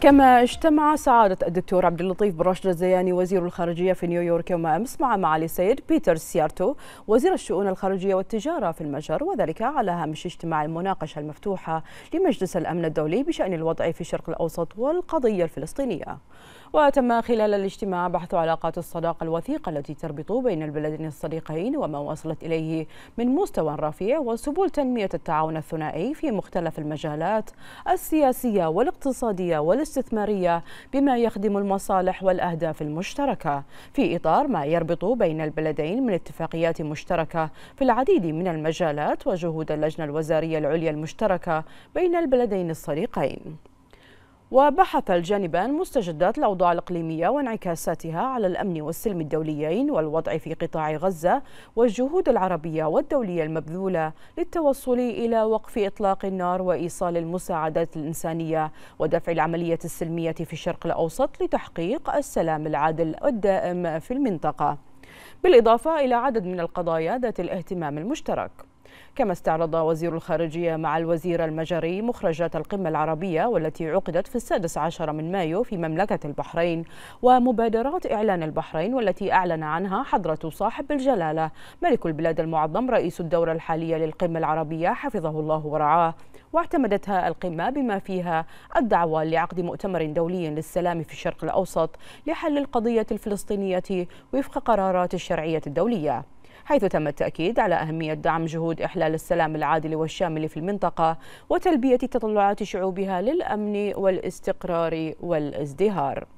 كما اجتمع سعادة الدكتور عبد اللطيف براشد الزياني وزير الخارجية في نيويورك يوم أمس مع معالي السيد بيتر سيارتو وزير الشؤون الخارجية والتجارة في المجر وذلك على هامش اجتماع المناقشة المفتوحة لمجلس الأمن الدولي بشأن الوضع في الشرق الأوسط والقضية الفلسطينية وتم خلال الاجتماع بحث علاقات الصداقة الوثيقة التي تربط بين البلدين الصديقين وما وصلت إليه من مستوى رفيع وسبل تنمية التعاون الثنائي في مختلف المجالات السياسية والاقتصادية والاستراتيجية الاستثمارية بما يخدم المصالح والأهداف المشتركة في إطار ما يربط بين البلدين من اتفاقيات مشتركة في العديد من المجالات وجهود اللجنة الوزارية العليا المشتركة بين البلدين الصديقين وبحث الجانبان مستجدات الأوضاع الإقليمية وانعكاساتها على الأمن والسلم الدوليين والوضع في قطاع غزة والجهود العربية والدولية المبذولة للتوصل إلى وقف إطلاق النار وإيصال المساعدات الإنسانية ودفع العملية السلمية في الشرق الأوسط لتحقيق السلام العادل الدائم في المنطقة بالإضافة إلى عدد من القضايا ذات الاهتمام المشترك كما استعرض وزير الخارجية مع الوزير المجري مخرجات القمة العربية والتي عقدت في السادس عشر من مايو في مملكة البحرين ومبادرات إعلان البحرين والتي أعلن عنها حضرة صاحب الجلالة ملك البلاد المعظم رئيس الدورة الحالية للقمة العربية حفظه الله ورعاه واعتمدتها القمة بما فيها الدعوة لعقد مؤتمر دولي للسلام في الشرق الأوسط لحل القضية الفلسطينية وفق قرارات الشرعية الدولية حيث تم التأكيد على أهمية دعم جهود إحلال السلام العادل والشامل في المنطقة وتلبية تطلعات شعوبها للأمن والاستقرار والازدهار